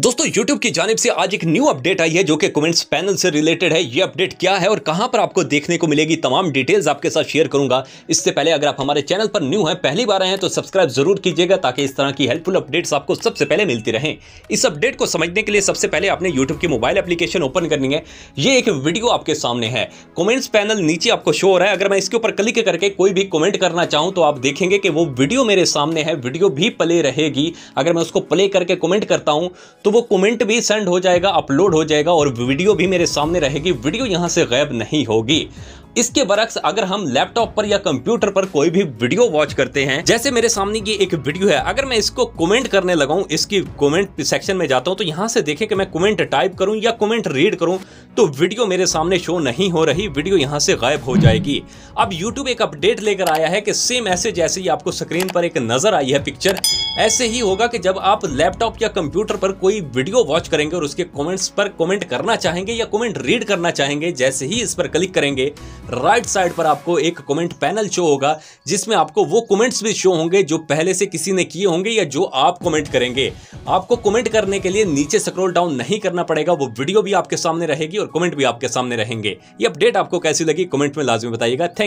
दोस्तों YouTube की जानब से आज एक न्यू अपडेट आई है जो कि कमेंट्स पैनल से रिलेटेड है ये अपडेट क्या है और कहां पर आपको देखने को मिलेगी तमाम डिटेल्स आपके साथ शेयर करूंगा इससे पहले अगर आप हमारे चैनल पर न्यू हैं पहली बार आए हैं तो सब्सक्राइब जरूर कीजिएगा ताकि इस तरह की हेल्पफुल अपडेट्स आपको सबसे पहले मिलती रहें इस अपडेट को समझने के लिए सबसे पहले आपने यूट्यूब की मोबाइल एप्लीकेशन ओपन करनी है ये एक वीडियो आपके सामने है कॉमेंट्स पैनल नीचे आपको शो हो रहा है अगर मैं इसके ऊपर क्लिक करके कोई भी कॉमेंट करना चाहूँ तो आप देखेंगे कि वो वीडियो मेरे सामने है वीडियो भी प्ले रहेगी अगर मैं उसको प्ले करके कॉमेंट करता हूँ तो वो कमेंट भी सेंड हो जाएगा अपलोड हो जाएगा और वीडियो भी मेरे सामने रहेगी वीडियो यहाँ से गायब नहीं होगी इसके बरक्स अगर हम लैपटॉप पर या कंप्यूटर पर कोई भी वीडियो वॉच करते हैं जैसे मेरे सामने की एक वीडियो है अगर मैं इसको कमेंट करने लगाऊं इसकी कमेंट सेक्शन में जाता हूं तो यहां से देखें कि मैं कमेंट टाइप करूं या कमेंट रीड करूं तो वीडियो मेरे सामने शो नहीं हो रही वीडियो यहां से गायब हो जाएगी अब YouTube एक अपडेट लेकर आया है कि सेम ऐसे जैसे ही आपको स्क्रीन पर एक नजर आई है पिक्चर ऐसे ही होगा कि जब आप लैपटॉप या कंप्यूटर पर कोई वीडियो वॉच करेंगे और उसके कमेंट्स पर कमेंट करना चाहेंगे या कमेंट रीड करना चाहेंगे जैसे ही इस पर क्लिक करेंगे राइट साइड पर आपको एक कमेंट पैनल शो होगा जिसमें आपको वो कमेंट्स भी शो होंगे जो पहले से किसी ने किए होंगे या जो आप कमेंट करेंगे आपको कमेंट करने के लिए नीचे स्क्रोल डाउन नहीं करना पड़ेगा वो वीडियो भी आपके सामने रहेगी और कमेंट भी आपके सामने रहेंगे ये अपडेट आपको कैसी लगी कमेंट में लाजमी बताइएगा